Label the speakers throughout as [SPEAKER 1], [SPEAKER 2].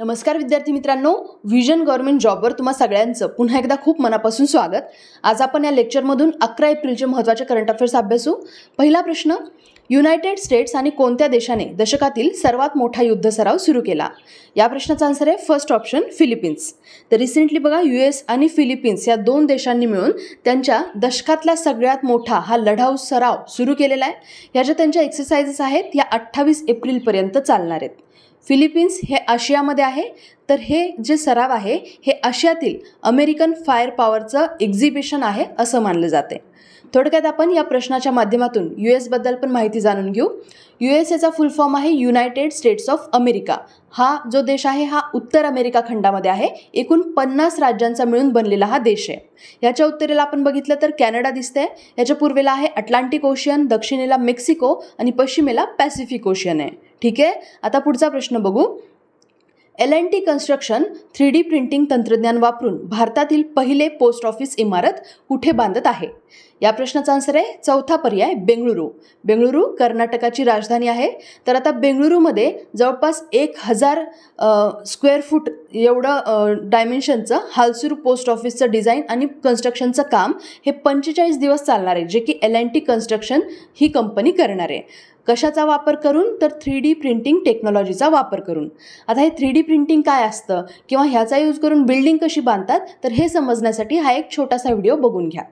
[SPEAKER 1] नमस्कार विद्यार्थी मित्रांनो व्हिजन गव्हर्नमेंट जॉबवर तुम्हा सगळ्यांचं पुन्हा एकदा खूप मनापासून स्वागत आज आपण या लेक्चरमधून अकरा एप्रिलचे महत्त्वाचे करंट अफेअर्स अभ्यासू पहिला प्रश्न युनायटेड स्टेट्स आणि कोणत्या देशाने दशकातील सर्वात मोठा युद्ध सराव सुरू केला या प्रश्नाचा आन्सर आहे फर्स्ट ऑप्शन फिलिपिन्स तर रिसेंटली बघा यू एस आणि फिलिपिन्स या दोन देशांनी मिळून त्यांच्या दशकातला सगळ्यात मोठा हा लढाऊ सराव सुरू केलेला आहे ह्या ज्या त्यांच्या एक्सरसाइजेस आहेत या अठ्ठावीस एप्रिलपर्यंत चालणार आहेत फिलिपिन्स हे आशियामध्ये आहे तर हे जे सराव आहे हे आशियातील अमेरिकन फायर पॉवरचं एक्झिबिशन आहे असं मानलं जाते थोडक्यात आपण या प्रश्नाच्या माध्यमातून यू एसबद्दल पण माहिती जाणून घेऊ यू एस एचा फुल फॉर्म आहे युनायटेड स्टेट्स ऑफ अमेरिका हा जो देश आहे हा उत्तर अमेरिका खंडामध्ये आहे एकूण पन्नास राज्यांचा मिळून बनलेला हा देश आहे याच्या उत्तरेला आपण बघितलं तर कॅनडा दिसतंय याच्या पूर्वेला आहे अटलांटिक ओशियन दक्षिणेला मेक्सिको आणि पश्चिमेला पॅसिफिक ओशियन आहे ठीक आहे आता पुढचा प्रश्न बघू L N T construction three D printing तंत्रज्ञान वापरून भारतातील पहिले पोस्ट ऑफिस इमारत कुठे बांधत आहे या प्रश्नाचा आन्सर आहे चौथा पर्याय बेंगळुरू बेंगळुरू कर्नाटकाची राजधानी आहे तर आता बेंगळुरूमध्ये जवळपास एक हजार स्क्वेअर फूट एवढं डायमेन्शनचं हालसूर पोस्ट ऑफिसचं डिझाईन आणि कन्स्ट्रक्शनचं काम हे पंचेचाळीस दिवस चालणार आहे जे की एल अँड टी कन्स्ट्रक्शन ही कंपनी करणार आहे कशाचा वापर करून तर थ्री डी प्रिंटिंग टेक्नॉलॉजीचा वापर करून आता हे थ्री डी प्रिंटिंग काय असतं किंवा ह्याचा यूज करून बिल्डिंग कशी बांधतात तर हे समजण्यासाठी हा एक छोटासा व्हिडिओ बघून घ्या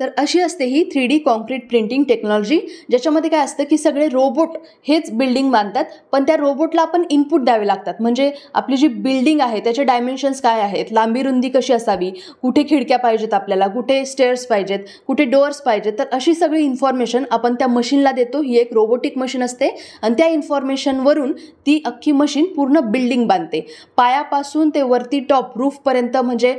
[SPEAKER 1] तर अशी असते ही three D concrete printing technology ज्याच्यामध्ये काय असतं की सगळे रोबोट हेच बिल्डिंग बांधतात पण त्या रोबोटला आपण इनपुट द्यावे लागतात म्हणजे आपली जी बिल्डिंग आहे त्याचे डायमेन्शन्स काय आहेत लांबी रुंदी कशी असावी कुठे खिडक्या पाहिजेत आपल्याला कुठे स्टेअर्स पाहिजेत कुठे डोअर्स पाहिजेत तर अशी सगळी इन्फॉर्मेशन आपण त्या मशीनला देतो ही एक रोबोटिक मशीन असते आणि त्या इन्फॉर्मेशनवरून ती अख्खी मशीन पूर्ण बिल्डिंग बांधते पायापासून ते वरती टॉप रूफपर्यंत म्हणजे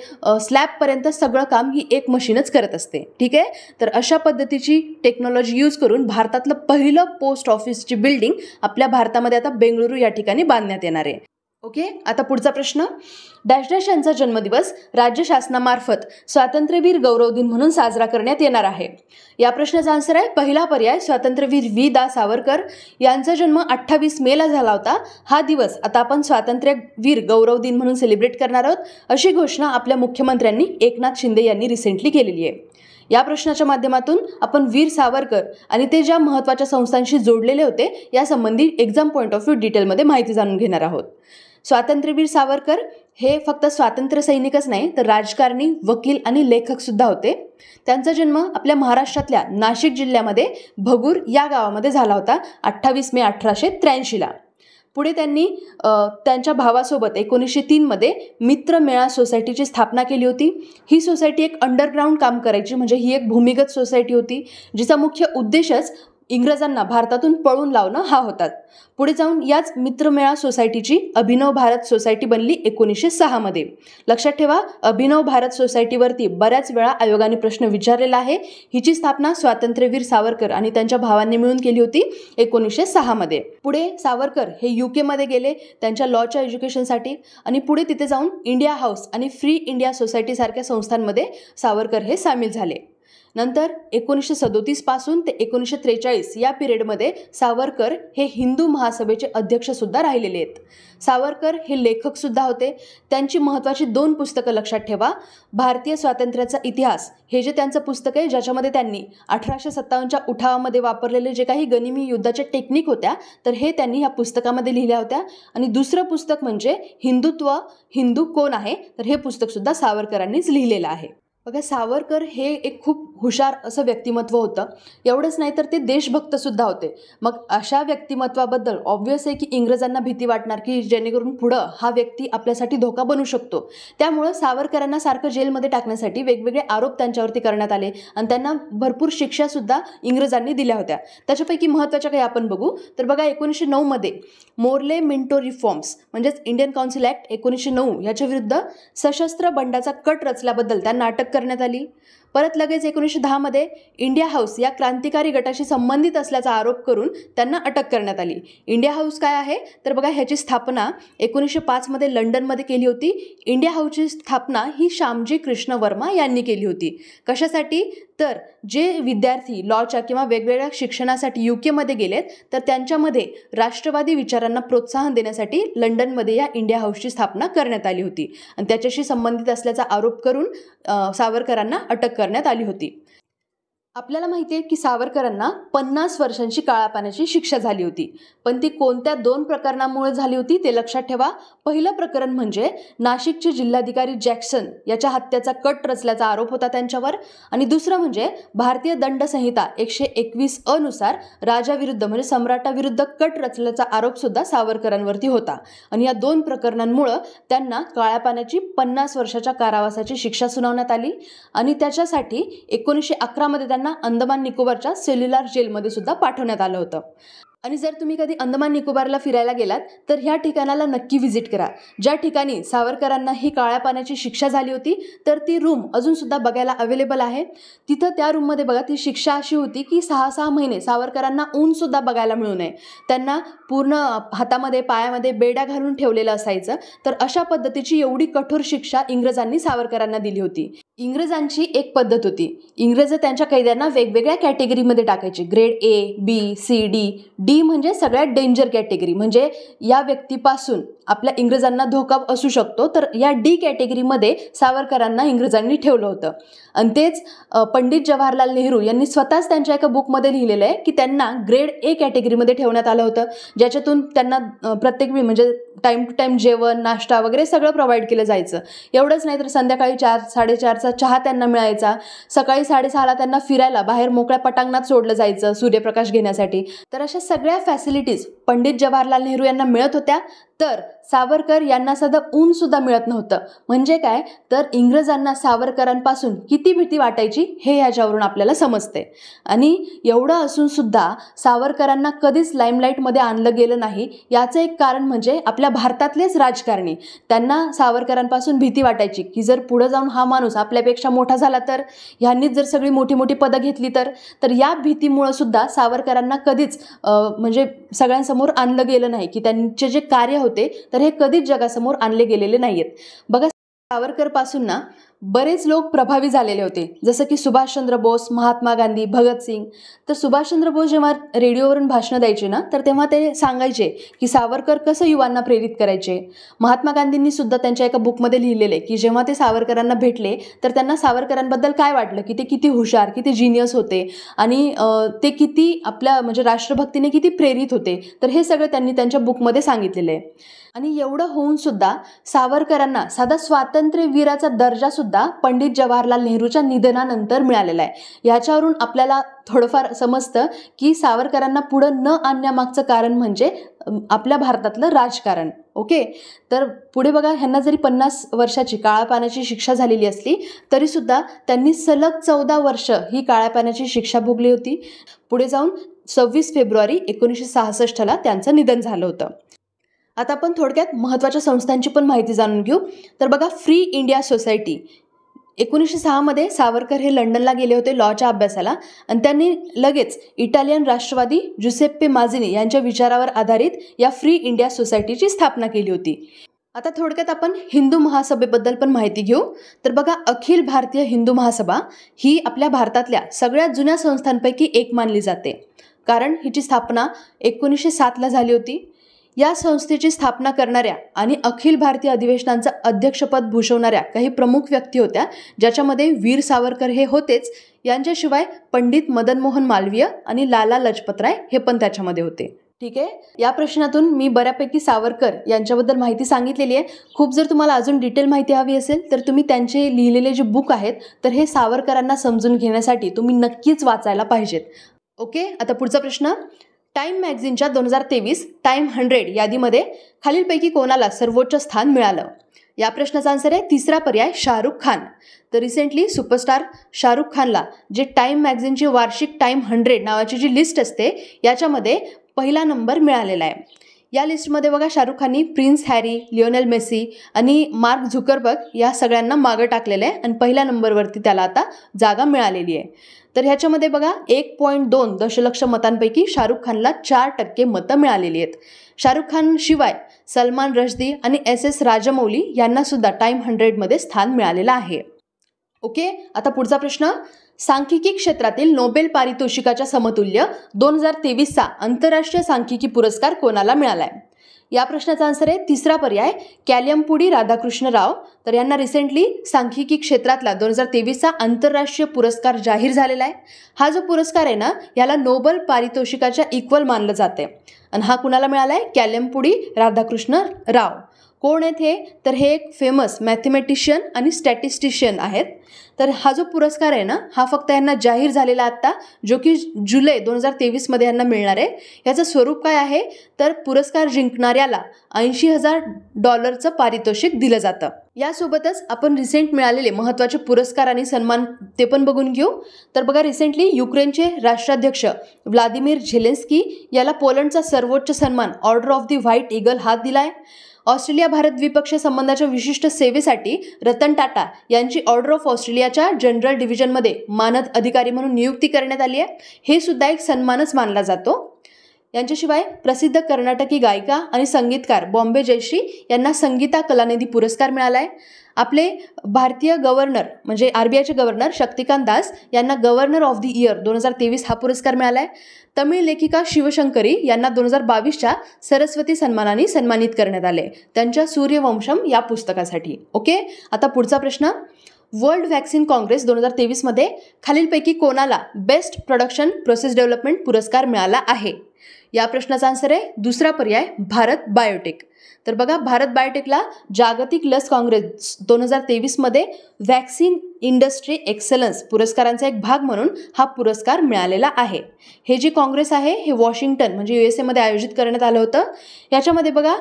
[SPEAKER 1] स्लॅबपर्यंत सगळं काम ही एक मशीनच करत असते ठीक ठीक आहे तर अशा पद्धतीची टेक्नॉलॉजी यूज करून भारतातलं पहिलं पोस्ट ऑफिसची बिल्डिंग आपल्या भारतामध्ये आता बेंगळुरू या ठिकाणी बांधण्यात येणार आहे ओके आता पुढचा प्रश्न डॅश डॅश यांचा जन्मदिवस राज्य शासनामार्फत स्वातंत्र्यवीर गौरव दिन म्हणून साजरा करण्यात येणार आहे या प्रश्नाचा आन्सर आहे पहिला पर्याय स्वातंत्र्यवीर वी दा सावरकर यांचा जन्म अठ्ठावीस मेला झाला होता हा दिवस आता आपण स्वातंत्र्यवीर गौरव दिन म्हणून सेलिब्रेट करणार आहोत अशी घोषणा आपल्या मुख्यमंत्र्यांनी एकनाथ शिंदे यांनी रिसेंटली केलेली आहे या प्रश्नाच्या माध्यमातून आपण वीर सावरकर आणि ते ज्या महत्त्वाच्या संस्थांशी जोडलेले होते यासंबंधी एक्झाम पॉईंट ऑफ व्ह्यू डिटेलमध्ये माहिती जाणून घेणार आहोत स्वातंत्र्यवीर सावरकर हे फक्त स्वातंत्र्य सैनिकच नाही तर राजकारणी वकील आणि लेखकसुद्धा होते त्यांचा जन्म आपल्या महाराष्ट्रातल्या नाशिक जिल्ह्यामध्ये भगूर या गावामध्ये झाला होता अठ्ठावीस मे अठराशे त्र्याऐंशीला पुढे त्यांनी त्यांच्या भावासोबत एकोणीसशे तीनमध्ये मित्रमेळा सोसायटीची स्थापना केली होती ही सोसायटी एक अंडरग्राऊंड काम करायची म्हणजे ही एक भूमिगत सोसायटी होती जिचा मुख्य उद्देशच इंग्रजांना भारतातून पळून लावणं हा होतात पुढे जाऊन याच मित्रमेळा सोसायटीची अभिनव भारत सोसायटी बनली एकोणीसशे सहामध्ये लक्षात ठेवा अभिनव भारत सोसायटीवरती बऱ्याच वेळा आयोगाने प्रश्न विचारलेला आहे हिची स्थापना स्वातंत्र्यवीर सावरकर आणि त्यांच्या भावांनी मिळून केली होती एकोणीसशे सहामध्ये पुढे सावरकर हे यू केमध्ये गेले त्यांच्या लॉच्या एज्युकेशनसाठी आणि पुढे तिथे जाऊन इंडिया हाऊस आणि फ्री इंडिया सोसायटीसारख्या संस्थांमध्ये सावरकर हे सामील झाले नंतर एकोणीसशे सदोतीसपासून ते एकोणीसशे त्रेचाळीस या पिरियडमध्ये सावरकर हे हिंदू महासभेचे अध्यक्षसुद्धा राहिलेले आहेत सावरकर हे लेखकसुद्धा होते त्यांची महत्त्वाची दोन पुस्तकं लक्षात ठेवा भारतीय स्वातंत्र्याचा इतिहास हे जे त्यांचं पुस्तक आहे ज्याच्यामध्ये त्यांनी अठराशे सत्तावन्नच्या उठावामध्ये वापरलेले जे काही गनिमी युद्धाच्या टेक्निक होत्या तर हे त्यांनी ह्या पुस्तकामध्ये लिहिल्या होत्या आणि दुसरं पुस्तक म्हणजे हिंदुत्व हिंदू कोण आहे तर हे पुस्तकसुद्धा सावरकरांनीच लिहिलेलं आहे बघा सावरकर हे एक खूप हुशार असं व्यक्तिमत्व होतं एवढंच नाही तर ते देशभक्तसुद्धा होते मग अशा व्यक्तिमत्वाबद्दल ऑब्व्हियस आहे की इंग्रजांना भीती वाटणार की जेणेकरून पुढं हा व्यक्ती आपल्यासाठी धोका बनू शकतो त्यामुळं सावरकरांना सारखं जेलमध्ये टाकण्यासाठी वेगवेगळे आरोप त्यांच्यावरती करण्यात आले आणि त्यांना भरपूर शिक्षासुद्धा इंग्रजांनी दिल्या होत्या त्याच्यापैकी महत्त्वाच्या काही आपण बघू तर बघा एकोणीसशे नऊमध्ये मोर्ले मिंटो रिफॉर्म्स म्हणजेच इंडियन काउन्सिल ॲक्ट एकोणीसशे नऊ याच्या विरुद्ध सशस्त्र बंडाचा कट रचल्याबद्दल त्यांना नाटक करण्यात आली परत लगेच एकोणीसशे दहामध्ये इंडिया हाऊस या क्रांतिकारी गटाशी संबंधित असल्याचा आरोप करून त्यांना अटक करण्यात आली इंडिया हाऊस काय आहे तर बघा ह्याची स्थापना एकोणीसशे पाचमध्ये लंडनमध्ये केली होती इंडिया हाऊसची स्थापना ही श्यामजी कृष्ण वर्मा यांनी केली होती कशासाठी तर जे विद्यार्थी लॉच्या किंवा वेगवेगळ्या शिक्षणासाठी यू केमध्ये गेलेत तर त्यांच्यामध्ये राष्ट्रवादी विचारांना प्रोत्साहन देण्यासाठी लंडनमध्ये या इंडिया हाऊसची स्थापना करण्यात आली होती आणि त्याच्याशी संबंधित असल्याचा आरोप करून सावरकरांना अटक करण्यात आली होती आपल्याला माहिती आहे की सावरकरांना पन्नास वर्षांची काळापानाची शिक्षा झाली होती पण ती कोणत्या दोन प्रकरणामुळे झाली होती ते लक्षात ठेवा पहिलं प्रकरण म्हणजे नाशिकचे जिल्हाधिकारी जॅक्सन याच्या हत्याचा कट रचल्याचा आरोप होता त्यांच्यावर आणि दुसरं म्हणजे भारतीय दंड संहिता एकशे एकवीस अनुसार राजाविरुद्ध म्हणजे सम्राटाविरुद्ध कट रचल्याचा आरोपसुद्धा सावरकरांवरती होता आणि या दोन प्रकरणांमुळं त्यांना काळ्या पन्नास वर्षाच्या कारावासाची शिक्षा सुनावण्यात आली आणि त्याच्यासाठी एकोणीसशे अकरामध्ये त्यांना अंदमान निकोबारच्या सेल्युलर जेलमध्ये सुद्धा पाठवण्यात आलं होतं आणि जर तुम्ही कधी अंदमान निकोबारला फिरायला गेलात तर ह्या ठिकाणाला नक्की व्हिजिट करा ज्या ठिकाणी सावरकरांना ही काळ्या पाण्याची शिक्षा झाली होती तर ती रूम अजून सुद्धा बघायला अवेलेबल आहे तिथं त्या रूममध्ये बघा ती शिक्षा अशी होती की सहा सहा महिने सावरकरांना ऊन सुद्धा बघायला मिळू नये त्यांना पूर्ण हातामध्ये पायामध्ये बेड्या घालून ठेवलेलं असायचं तर अशा पद्धतीची एवढी कठोर शिक्षा इंग्रजांनी सावरकरांना दिली होती इंग्रजांची एक पद्धत होती इंग्रज त्यांच्या कैद्यांना वेगवेगळ्या कॅटेगरीमध्ये टाकायचे grade A B C D D म्हणजे सगळ्यात डेंजर कॅटेगरी म्हणजे या व्यक्तीपासून आपल्या इंग्रजांना धोका असू शकतो तर या डी कॅटेगरीमध्ये सावरकरांना इंग्रजांनी ठेवलं होतं आणि तेच पंडित जवाहरलाल नेहरू यांनी स्वतःच त्यांच्या एका बुकमध्ये लिहिलेलं आहे की त्यांना ग्रेड ए कॅटेगरीमध्ये ठेवण्यात आलं होतं ज्याच्यातून त्यांना प्रत्येक वेळी म्हणजे टाईम टू टाईम जेवण नाश्ता वगैरे सगळं प्रोव्हाइड केलं जायचं एवढंच नाही तर संध्याकाळी चार साडेचारचा चहा त्यांना मिळायचा सकाळी साडेसहाला त्यांना फिरायला बाहेर मोकळ्या पटांगणात सोडलं जायचं सूर्यप्रकाश घेण्यासाठी तर अशा सगळ्या फॅसिलिटीज पंडित जवाहरलाल नेहरू यांना मिळत होत्या तर सावरकर यांना ऊन सुद्धा मिळत नव्हतं म्हणजे काय तर इंग्रजांना सावरकरांपासून किती भीती वाटायची हे याच्यावरून आपल्याला समजते आणि एवढं असून सुद्धा सावरकरांना कधीच लाईमलाईटमध्ये आणलं गेलं नाही याचं एक कारण म्हणजे आपल्या भारतातलेच राजकारणी त्यांना सावरकरांपासून भीती वाटायची की जर पुढं जाऊन हा माणूस आपल्यापेक्षा मोठा झाला तर ह्यांनीच जर सगळी मोठी मोठी पदं घेतली तर तर या भीतीमुळं सुद्धा सावरकरांना कधीच म्हणजे सगळ्यांसमोर आणलं गेलं नाही की त्यांचे जे कार्य होते तर हे कधीच जगासमोर आणले गेलेले नाहीयेत बघा बघा पासून ना बरेच लोक प्रभावी झालेले होते जसं की सुभाषचंद्र बोस महात्मा गांधी भगतसिंग तर सुभाषचंद्र बोस जेव्हा रेडिओवरून भाषणं द्यायचे ना तर तेव्हा ते सांगायचे की सावरकर कसं युवांना प्रेरित करायचे महात्मा गांधींनी सुद्धा त्यांच्या एका बुकमध्ये लिहिलेले की जेव्हा ते सावरकरांना भेटले तर त्यांना सावरकरांबद्दल काय वाटलं की ते किती हुशार किती जिनियस होते आणि ते किती आपल्या म्हणजे राष्ट्रभक्तीने किती प्रेरित होते तर हे सगळं त्यांनी त्यांच्या बुकमध्ये सांगितलेलं आहे आणि एवढं होऊन सुद्धा सावरकरांना साधा स्वातंत्र्यवीराचा दर्जा सुद्धा पंडित जवाहरलाल नेहरूच्या निधनानंतर मिळालेला आहे याच्यावरून आपल्याला थोडंफार समजतं की सावरकरांना पुढं न आणण्यामागचं कारण म्हणजे आपल्या भारतातलं राजकारण ओके तर पुढे बघा ह्यांना जरी पन्नास वर्षाची काळ्या पाण्याची शिक्षा झालेली असली तरीसुद्धा त्यांनी सलग चौदा वर्ष ही काळ्या पाण्याची शिक्षा भोगली होती पुढे जाऊन सव्वीस फेब्रुवारी एकोणीसशे सहासष्टला त्यांचं निधन झालं होतं आता आपण थोडक्यात महत्त्वाच्या संस्थांची पण माहिती जाणून घेऊ तर बघा फ्री इंडिया सोसायटी एकोणीसशे सहामध्ये सावरकर हे लंडनला गेले होते लॉच्या अभ्यासाला आणि त्यांनी लगेच इटालियन राष्ट्रवादी जुसेप्पे माझिनी यांच्या विचारावर आधारित या फ्री इंडिया सोसायटीची स्थापना केली होती आता थोडक्यात आपण हिंदू महासभेबद्दल पण माहिती घेऊ तर बघा अखिल भारतीय हिंदू महासभा ही आपल्या भारतातल्या सगळ्यात जुन्या संस्थांपैकी एक मानली जाते कारण हिची स्थापना एकोणीसशे सातला झाली होती या संस्थेची स्थापना करणाऱ्या आणि अखिल भारतीय अधिवेशनांचं अध्यक्षपद भूषवणाऱ्या काही प्रमुख व्यक्ती होत्या ज्याच्यामध्ये वीर सावरकर हे होतेच यांच्याशिवाय पंडित मदन मोहन मालवीय आणि लाला लजपतराय हे पण त्याच्यामध्ये होते ठीक आहे या प्रश्नातून मी बऱ्यापैकी सावरकर यांच्याबद्दल माहिती सांगितलेली आहे खूप जर तुम्हाला अजून डिटेल माहिती हवी असेल तर तुम्ही त्यांचे लिहिलेले जे बुक आहेत तर हे सावरकरांना समजून घेण्यासाठी तुम्ही नक्कीच वाचायला पाहिजेत ओके आता पुढचा प्रश्न टाईम मॅगझिनच्या दोन हजार तेवीस टाईम हंड्रेड यादीमध्ये खालीलपैकी कोणाला सर्वोच्च स्थान मिळालं या प्रश्नाचा आन्सर आहे तिसरा पर्याय शाहरुख खान तर रिसेंटली सुपरस्टार शाहरुख खानला जे टाईम मॅगझिनची वार्षिक टाईम हंड्रेड नावाची जी लिस्ट असते याच्यामध्ये पहिला नंबर मिळालेला आहे या लिस्टमध्ये बघा शाहरुख खाननी प्रिन्स हॅरी लिओनेल मेसी आणि मार्क झुकरबर्ग या सगळ्यांना मागं टाकलेलं आहे आणि पहिल्या नंबरवरती त्याला आता जागा मिळालेली आहे तर ह्याच्यामध्ये बघा एक पॉईंट दोन दशलक्ष मतांपैकी शाहरुख खानला चार टक्के मतं मिळालेली आहेत शाहरुख खान शिवाय सलमान रश्दी आणि एस एस राजमौली सुद्धा टाईम हंड्रेडमध्ये स्थान मिळालेलं आहे ओके आता पुढचा प्रश्न सांख्यिकी क्षेत्रातील नोबेल पारितोषिकाच्या समतुल्य दोन हजार तेवीसचा आंतरराष्ट्रीय सांख्यिकी पुरस्कार कोणाला मिळाला आहे या प्रश्नाचा आन्सर आहे तिसरा पर्याय कॅलियमपुडी राधाकृष्ण राव तर यांना रिसेंटली सांख्यिकी क्षेत्रातला दोन हजार तेवीसचा आंतरराष्ट्रीय पुरस्कार जाहीर झालेला आहे हा जो पुरस्कार आहे ना याला नोबल पारितोषिकाच्या इक्वल मानलं जाते आणि हा कुणाला मिळाला आहे कॅलियमपुडी राधाकृष्ण राव कोण आहेत हे तर हे एक फेमस मॅथमॅटिशियन आणि स्टॅटिस्टिशियन आहेत तर हा जो पुरस्कार आहे ना हा फक्त यांना जाहीर झालेला आत्ता जो की जुलै दोन हजार तेवीसमध्ये यांना मिळणार आहे याचं स्वरूप काय आहे तर पुरस्कार जिंकणाऱ्याला ऐंशी हजार डॉलरचं पारितोषिक दिलं जातं यासोबतच आपण रिसेंट मिळालेले महत्त्वाचे पुरस्कार आणि सन्मान ते पण बघून घेऊ तर बघा रिसेंटली युक्रेनचे राष्ट्राध्यक्ष व्लादिमीर झेलेन्स्की याला पोलंडचा सर्वोच्च सन्मान order of the white eagle हात दिला आहे ऑस्ट्रेलिया भारत द्विपक्षीय संबंधाच्या विशिष्ट सेवेसाठी रतन टाटा यांची ऑर्डर ऑफ ऑस्ट्रेलियाच्या जनरल डिव्हिजनमध्ये मानद अधिकारी म्हणून नियुक्ती करण्यात आली आहे हे सुद्धा एक सन्मानच मानला जातो यांच्याशिवाय प्रसिद्ध कर्नाटकी गायिका आणि संगीतकार बॉम्बे जयश्री यांना संगीता कलानिधी पुरस्कार मिळाला आहे आपले भारतीय गव्हर्नर म्हणजे आर बी आयचे गव्हर्नर शक्तिकांत दास यांना गव्हर्नर ऑफ द इयर दोन हजार तेवीस हा पुरस्कार मिळाला आहे तमिळ लेखिका शिवशंकरी यांना दोन हजार बावीसच्या सरस्वती सन्मानाने सन्मानित करण्यात आले त्यांच्या सूर्यवंशम या पुस्तकासाठी ओके आता पुढचा प्रश्न वर्ल्ड व्हॅक्सिन काँग्रेस दोन हजार तेवीसमध्ये खालीलपैकी कोणाला बेस्ट प्रोडक्शन प्रोसेस डेव्हलपमेंट पुरस्कार मिळाला आहे या प्रश्नाचा आन्सर आहे दुसरा पर्याय भारत बायोटेक तर बघा भारत बायोटेकला जागतिक लस काँग्रेस दोन हजार तेवीसमध्ये व्हॅक्सिन इंडस्ट्री एक्सलन्स पुरस्कारांचा एक भाग म्हणून हा पुरस्कार मिळालेला आहे हे जे काँग्रेस आहे हे वॉशिंग्टन म्हणजे यू एस एमध्ये आयोजित करण्यात आलं होतं याच्यामध्ये बघा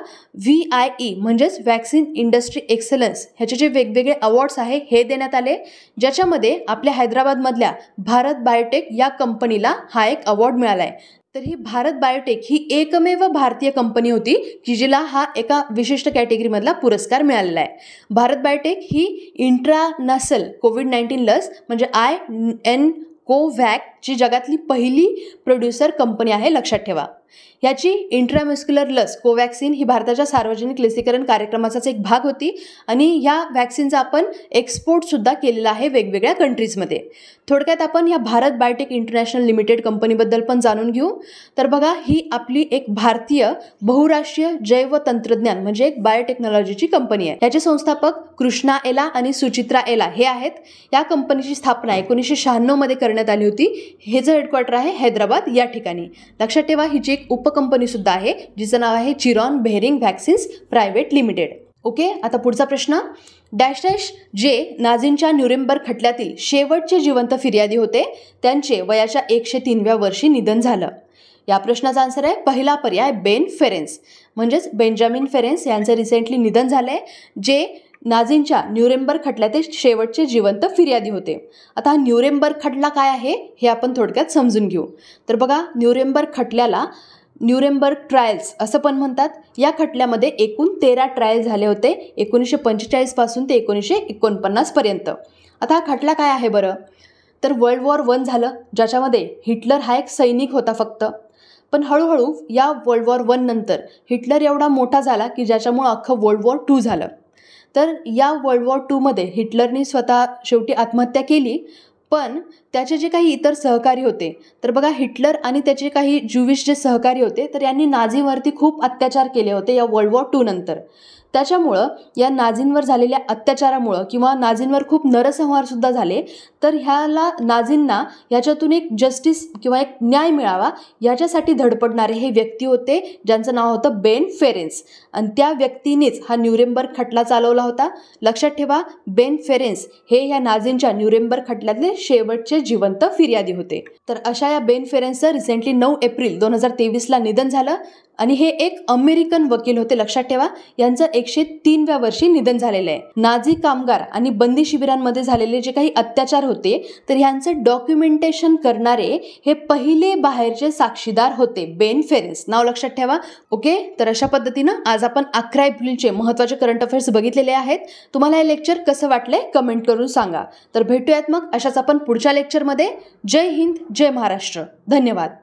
[SPEAKER 1] व्ही आय ई म्हणजेच वॅक्सिन इंडस्ट्री एक्सलन्स ह्याचे जे वेगवेगळे अवॉर्ड्स आहे हे देण्यात आले ज्याच्यामध्ये आपल्या हैदराबादमधल्या भारत बायोटेक या कंपनीला हा एक अवॉर्ड मिळाला आहे तर ही भारत बायोटेक ही एकमेव भारतीय कंपनी होती की जिला हा एका विशिष्ट कॅटेगरीमधला पुरस्कार मिळालेला आहे भारत बायोटेक ही इंट्रानासल कोविड नाईन्टीन लस म्हणजे आय एन कोव्हॅक जी जगातली पहिली प्रोड्युसर कंपनी आहे लक्षात ठेवा याची इंट्रामस्क्युलर लस कोवॅक्सिन ही भारताच्या सार्वजनिक लसीकरण कार्यक्रमाचाच एक भाग होती आणि ह्या वॅक्सिनचा आपण एक्सपोर्टसुद्धा केलेला आहे वेगवेगळ्या कंट्रीजमध्ये थोडक्यात आपण ह्या भारत बायोटेक इंटरनॅशनल लिमिटेड कंपनीबद्दल पण जाणून घेऊ तर बघा ही आपली एक भारतीय बहुराष्ट्रीय जैव तंत्रज्ञान म्हणजे एक बायोटेक्नॉलॉजीची कंपनी आहे याचे संस्थापक कृष्णा एला आणि सुचित्रा एला हे आहेत या कंपनीची स्थापना एकोणीसशे शहाण्णवमध्ये करण्यात आली होती हे जे हेडक्वार्टर आहे हैदराबाद या ठिकाणी लक्षात ठेवा हिची एक उपकंपनी सुद्धा आहे जिचं नाव आहे Chiron Behring vaccines private limited okay आता पुढचा प्रश्न डॅश डॅश जे नाझींच्या न्यूरेंबर खटल्यातील शेवटचे जिवंत फिर्यादी होते त्यांचे वयाच्या एकशे तीनव्या वर्षी निधन झालं या प्रश्नाचा आन्सर आहे पहिला पर्याय बेन फेरेन्स म्हणजेच बेंजामिन फेरेन्स यांचं रिसेंटली निधन झालं आहे जे नाझींच्या खटल्या ते शेवटचे जिवंत फिर्यादी होते आता हा न्यूरेंबर खटला काय आहे हे आपण थोडक्यात समजून घेऊ तर बघा न्यूरेंबर खटल्याला न्यूरेंबर्ग ट्रायल्स असं पण म्हणतात या खटल्यामध्ये एकूण तेरा ट्रायल झाले होते एकोणीसशे पंचेचाळीसपासून ते एकोणीसशे एकोणपन्नासपर्यंत आता हा खटला काय आहे बरं तर वर्ल्ड वॉर वन झालं ज्याच्यामध्ये हिटलर हा एक सैनिक होता फक्त पण हळूहळू या वर्ल्ड वॉर वन नंतर हिटलर एवढा मोठा झाला की ज्याच्यामुळं अख्खं वर्ल्ड वॉर टू झालं तर या वर्ल्ड वॉर टूमध्ये हिटलरनी स्वतः शेवटी आत्महत्या केली पण त्याचे जे काही इतर सहकारी होते तर बघा हिटलर आणि त्याचे काही ज्युविश जे सहकारी होते तर यांनी नाझीवरती खूप अत्याचार केले होते या वर्ल्ड वॉर टू नंतर त्याच्यामुळं या नाझींवर झालेल्या अत्याचारामुळं किंवा नाझींवर खूप नरसंहारसुद्धा झाले तर ह्याला नाझींना ह्याच्यातून एक जस्टिस किंवा एक न्याय मिळावा याच्यासाठी धडपडणारे हे व्यक्ती होते ज्यांचं नाव होतं बेन फेरेन्स आणि त्या व्यक्तीनेच हा न्यूरेंबर खटला चालवला होता लक्षात ठेवा बेन फेरेन्स हे या नाझींच्या न्यूरेंबर खटल्यातले शेवटचे जिवंत फिर्यादी होते तर अशा या बेन फेरेन्सचं रिसेंटली नऊ एप्रिल दोन हजार तेवीसला निधन झालं आणि हे एक अमेरिकन वकील होते लक्षात ठेवा यांचं एक एकशे तीनव्या वर्षी निधन झालेलं आहे नाझी कामगार आणि बंदी शिबिरांमध्ये झालेले जे काही अत्याचार होते तर ह्यांचं डॉक्युमेंटेशन करणारे हे पहिले बाहेरचे साक्षीदार होते बेन फेरेस नाव लक्षात ठेवा ओके तर अशा पद्धतीनं आज आपण अकरा एप्रिलचे महत्त्वाचे करंट अफेअर्स बघितलेले आहेत तुम्हाला हे लेक्चर कसं वाटले कमेंट करून सांगा तर भेटूयात मग अशाच आपण पुढच्या लेक्चरमध्ये जय हिंद जय महाराष्ट्र धन्यवाद